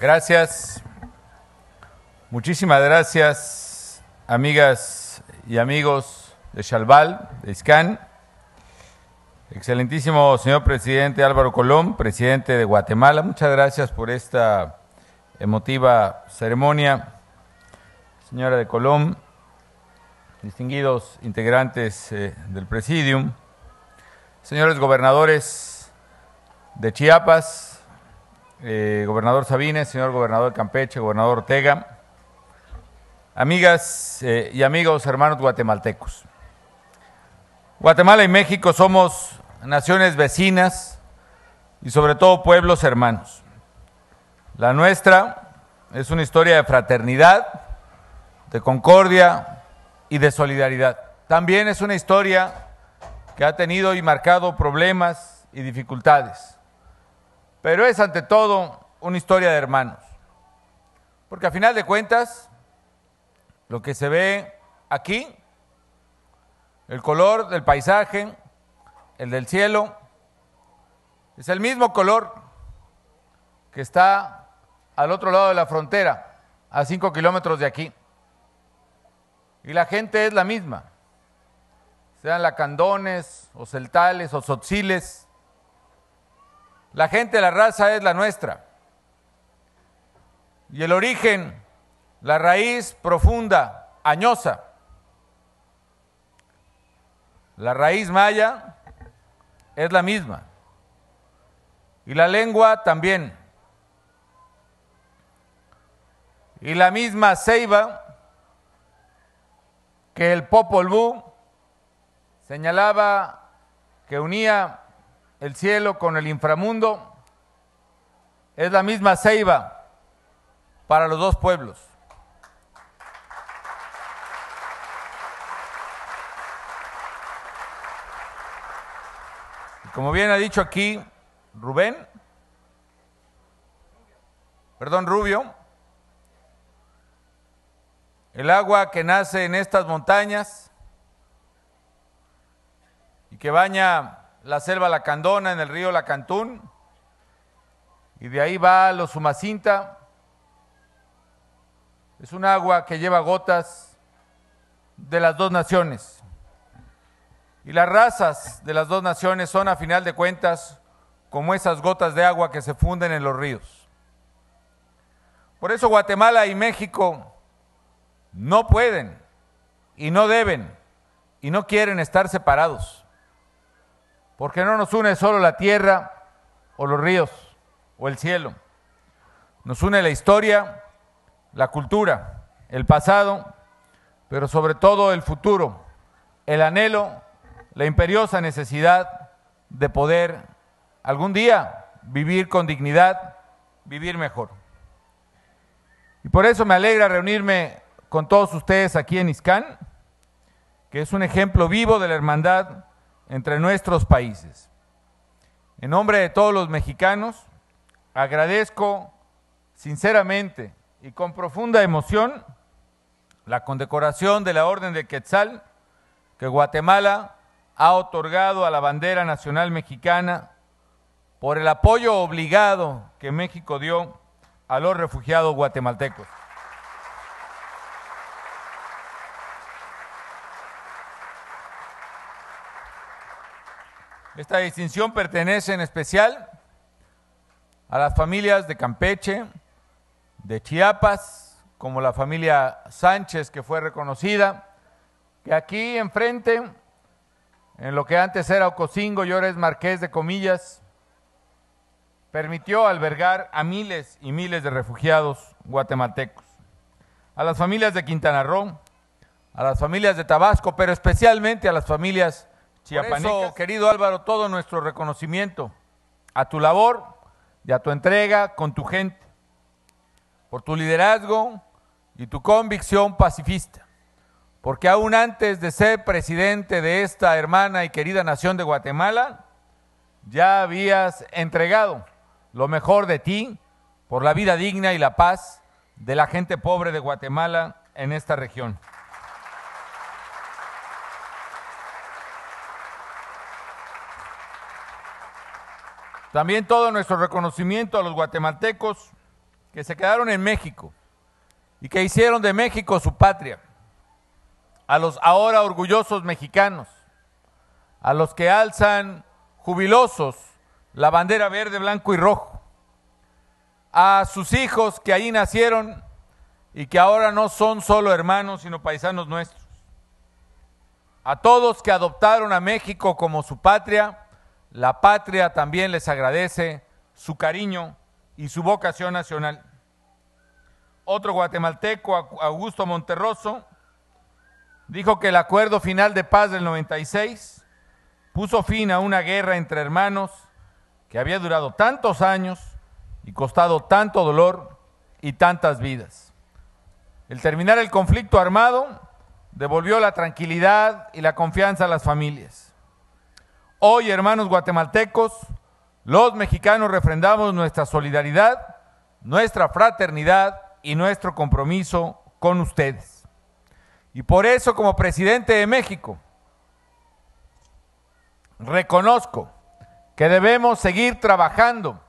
Gracias. Muchísimas gracias, amigas y amigos de Chalbal, de ISCAN. Excelentísimo señor presidente Álvaro Colón, presidente de Guatemala, muchas gracias por esta emotiva ceremonia. Señora de Colón, distinguidos integrantes eh, del Presidium, señores gobernadores de Chiapas, eh, gobernador Sabines, señor gobernador Campeche, gobernador Ortega, amigas eh, y amigos hermanos guatemaltecos. Guatemala y México somos naciones vecinas y sobre todo pueblos hermanos. La nuestra es una historia de fraternidad, de concordia y de solidaridad. También es una historia que ha tenido y marcado problemas y dificultades pero es ante todo una historia de hermanos. Porque a final de cuentas, lo que se ve aquí, el color del paisaje, el del cielo, es el mismo color que está al otro lado de la frontera, a cinco kilómetros de aquí. Y la gente es la misma, sean lacandones o celtales o sotziles la gente, la raza es la nuestra. Y el origen, la raíz profunda, añosa. La raíz maya es la misma. Y la lengua también. Y la misma ceiba que el Popol Vuh señalaba que unía el cielo con el inframundo, es la misma ceiba para los dos pueblos. como bien ha dicho aquí Rubén, perdón, Rubio, el agua que nace en estas montañas y que baña la selva Lacandona en el río Lacantún y de ahí va a los Sumacinta. Es un agua que lleva gotas de las dos naciones. Y las razas de las dos naciones son, a final de cuentas, como esas gotas de agua que se funden en los ríos. Por eso Guatemala y México no pueden y no deben y no quieren estar separados. Porque no nos une solo la tierra o los ríos o el cielo. Nos une la historia, la cultura, el pasado, pero sobre todo el futuro, el anhelo, la imperiosa necesidad de poder algún día vivir con dignidad, vivir mejor. Y por eso me alegra reunirme con todos ustedes aquí en Iscán, que es un ejemplo vivo de la hermandad entre nuestros países. En nombre de todos los mexicanos, agradezco sinceramente y con profunda emoción la condecoración de la Orden de Quetzal que Guatemala ha otorgado a la bandera nacional mexicana por el apoyo obligado que México dio a los refugiados guatemaltecos. Esta distinción pertenece en especial a las familias de Campeche, de Chiapas, como la familia Sánchez, que fue reconocida, que aquí enfrente, en lo que antes era Ocosingo y ahora Marqués de Comillas, permitió albergar a miles y miles de refugiados guatemaltecos. A las familias de Quintana Roo, a las familias de Tabasco, pero especialmente a las familias por eso, querido Álvaro, todo nuestro reconocimiento a tu labor y a tu entrega con tu gente, por tu liderazgo y tu convicción pacifista, porque aún antes de ser presidente de esta hermana y querida nación de Guatemala, ya habías entregado lo mejor de ti por la vida digna y la paz de la gente pobre de Guatemala en esta región. También todo nuestro reconocimiento a los guatemaltecos que se quedaron en México y que hicieron de México su patria, a los ahora orgullosos mexicanos, a los que alzan jubilosos la bandera verde, blanco y rojo, a sus hijos que allí nacieron y que ahora no son solo hermanos, sino paisanos nuestros, a todos que adoptaron a México como su patria, la patria también les agradece su cariño y su vocación nacional. Otro guatemalteco, Augusto Monterroso, dijo que el acuerdo final de paz del 96 puso fin a una guerra entre hermanos que había durado tantos años y costado tanto dolor y tantas vidas. El terminar el conflicto armado devolvió la tranquilidad y la confianza a las familias. Hoy, hermanos guatemaltecos, los mexicanos refrendamos nuestra solidaridad, nuestra fraternidad y nuestro compromiso con ustedes. Y por eso, como presidente de México, reconozco que debemos seguir trabajando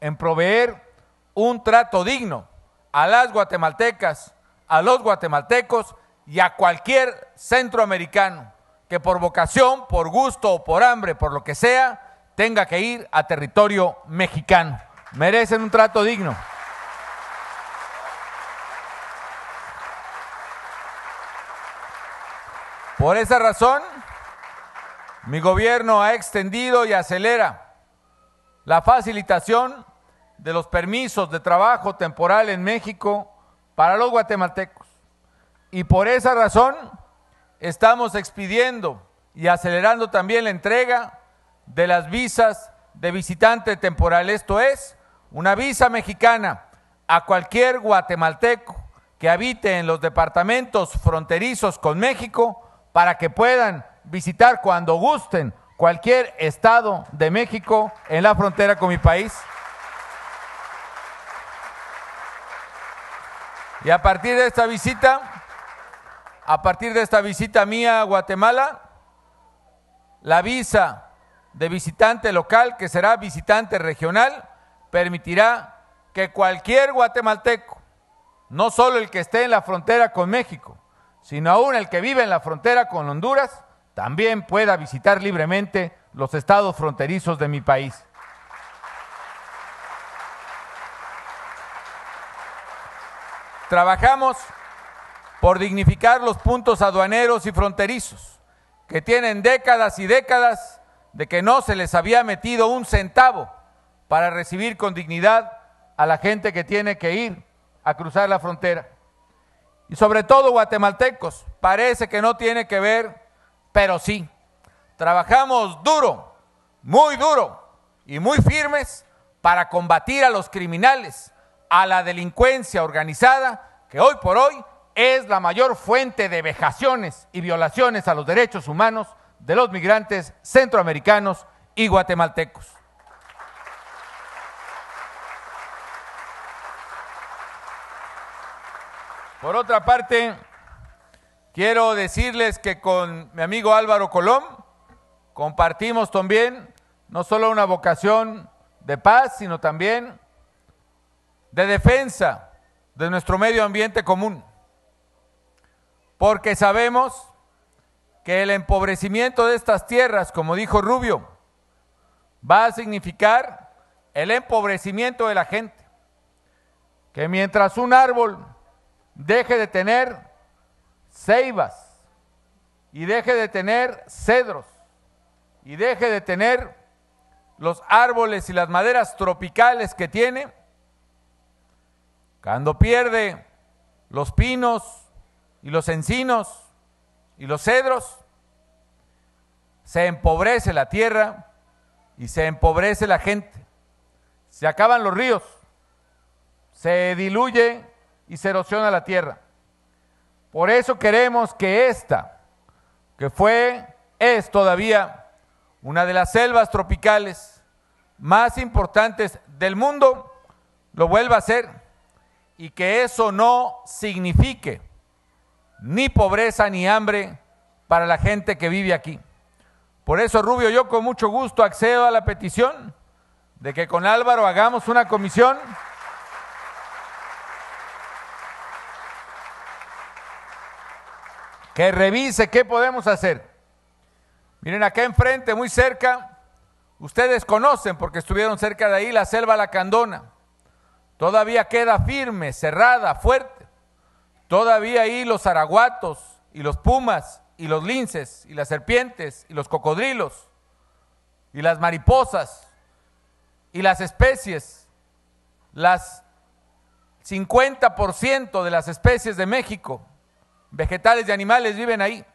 en proveer un trato digno a las guatemaltecas, a los guatemaltecos y a cualquier centroamericano que por vocación, por gusto o por hambre, por lo que sea, tenga que ir a territorio mexicano. Merecen un trato digno. Por esa razón, mi gobierno ha extendido y acelera la facilitación de los permisos de trabajo temporal en México para los guatemaltecos. Y por esa razón, estamos expidiendo y acelerando también la entrega de las visas de visitante temporal. Esto es, una visa mexicana a cualquier guatemalteco que habite en los departamentos fronterizos con México para que puedan visitar cuando gusten cualquier estado de México en la frontera con mi país. Y a partir de esta visita, a partir de esta visita mía a Guatemala, la visa de visitante local, que será visitante regional, permitirá que cualquier guatemalteco, no solo el que esté en la frontera con México, sino aún el que vive en la frontera con Honduras, también pueda visitar libremente los estados fronterizos de mi país. Trabajamos por dignificar los puntos aduaneros y fronterizos, que tienen décadas y décadas de que no se les había metido un centavo para recibir con dignidad a la gente que tiene que ir a cruzar la frontera. Y sobre todo guatemaltecos, parece que no tiene que ver, pero sí. Trabajamos duro, muy duro y muy firmes para combatir a los criminales, a la delincuencia organizada que hoy por hoy es la mayor fuente de vejaciones y violaciones a los derechos humanos de los migrantes centroamericanos y guatemaltecos. Por otra parte, quiero decirles que con mi amigo Álvaro Colón compartimos también no solo una vocación de paz, sino también de defensa de nuestro medio ambiente común porque sabemos que el empobrecimiento de estas tierras, como dijo Rubio, va a significar el empobrecimiento de la gente. Que mientras un árbol deje de tener ceibas y deje de tener cedros y deje de tener los árboles y las maderas tropicales que tiene, cuando pierde los pinos, y los encinos y los cedros, se empobrece la tierra y se empobrece la gente, se acaban los ríos, se diluye y se erosiona la tierra. Por eso queremos que esta, que fue, es todavía una de las selvas tropicales más importantes del mundo, lo vuelva a ser y que eso no signifique ni pobreza ni hambre para la gente que vive aquí. Por eso, Rubio, yo con mucho gusto accedo a la petición de que con Álvaro hagamos una comisión que revise qué podemos hacer. Miren, acá enfrente, muy cerca, ustedes conocen porque estuvieron cerca de ahí la selva Lacandona. Todavía queda firme, cerrada, fuerte Todavía ahí los araguatos y los pumas y los linces y las serpientes y los cocodrilos y las mariposas y las especies, las 50% de las especies de México, vegetales y animales viven ahí.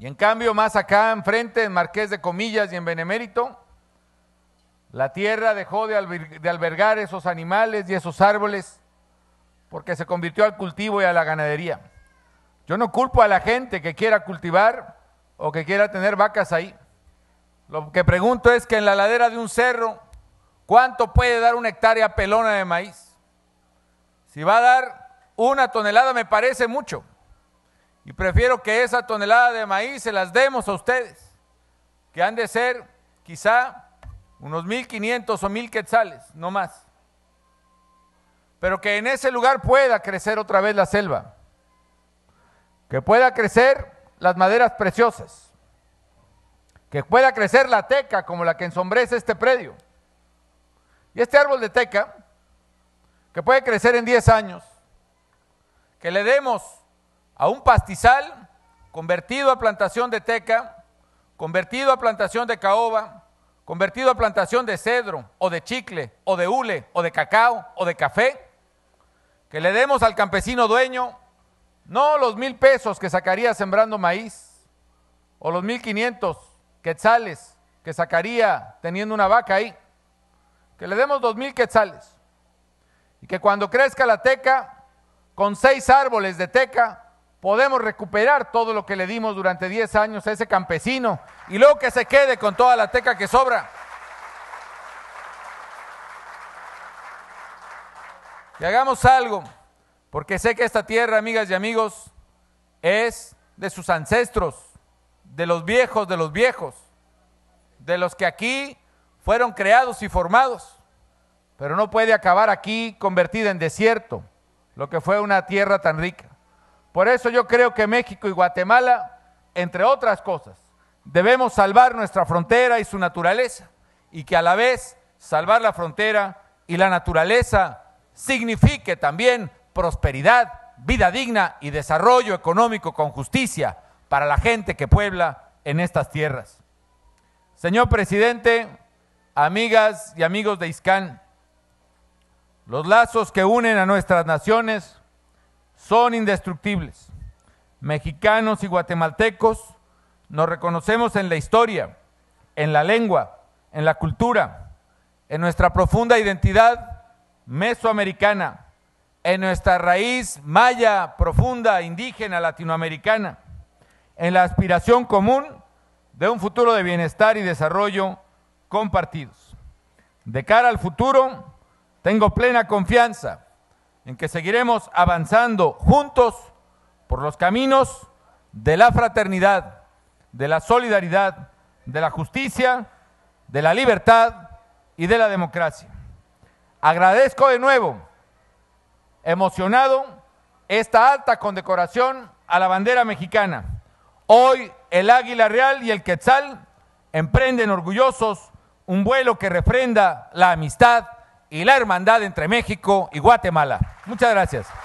Y en cambio, más acá enfrente, en Marqués de Comillas y en Benemérito, la tierra dejó de, albergar esos animales y esos árboles porque se convirtió al cultivo y a la ganadería. Yo no culpo a la gente que quiera cultivar o que quiera tener vacas ahí. Lo que pregunto es que en la ladera de un cerro, ¿cuánto puede dar una hectárea pelona de maíz? Si va a dar una tonelada me parece mucho. Y prefiero que esa tonelada de maíz se las demos a ustedes, que han de ser quizá unos 1.500 o mil quetzales, no más pero que en ese lugar pueda crecer otra vez la selva, que pueda crecer las maderas preciosas, que pueda crecer la teca como la que ensombrece este predio. Y este árbol de teca, que puede crecer en 10 años, que le demos a un pastizal convertido a plantación de teca, convertido a plantación de caoba, convertido a plantación de cedro o de chicle o de hule o de cacao o de café, que le demos al campesino dueño no los mil pesos que sacaría sembrando maíz o los mil quinientos quetzales que sacaría teniendo una vaca ahí. Que le demos dos mil quetzales y que cuando crezca la teca, con seis árboles de teca, podemos recuperar todo lo que le dimos durante diez años a ese campesino y luego que se quede con toda la teca que sobra. que hagamos algo, porque sé que esta tierra, amigas y amigos, es de sus ancestros, de los viejos, de los viejos, de los que aquí fueron creados y formados, pero no puede acabar aquí convertida en desierto, lo que fue una tierra tan rica. Por eso yo creo que México y Guatemala, entre otras cosas, debemos salvar nuestra frontera y su naturaleza, y que a la vez salvar la frontera y la naturaleza signifique también prosperidad, vida digna y desarrollo económico con justicia para la gente que puebla en estas tierras. Señor presidente, amigas y amigos de ISCAN, los lazos que unen a nuestras naciones son indestructibles. Mexicanos y guatemaltecos nos reconocemos en la historia, en la lengua, en la cultura, en nuestra profunda identidad mesoamericana, en nuestra raíz maya, profunda, indígena, latinoamericana, en la aspiración común de un futuro de bienestar y desarrollo compartidos. De cara al futuro, tengo plena confianza en que seguiremos avanzando juntos por los caminos de la fraternidad, de la solidaridad, de la justicia, de la libertad y de la democracia. Agradezco de nuevo, emocionado, esta alta condecoración a la bandera mexicana. Hoy el Águila Real y el Quetzal emprenden orgullosos un vuelo que refrenda la amistad y la hermandad entre México y Guatemala. Muchas gracias.